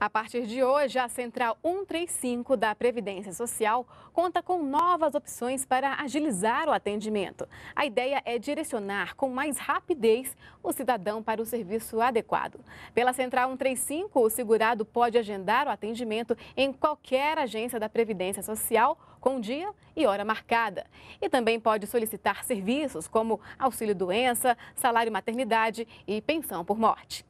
A partir de hoje, a Central 135 da Previdência Social conta com novas opções para agilizar o atendimento. A ideia é direcionar com mais rapidez o cidadão para o serviço adequado. Pela Central 135, o segurado pode agendar o atendimento em qualquer agência da Previdência Social com dia e hora marcada. E também pode solicitar serviços como auxílio-doença, salário maternidade e pensão por morte.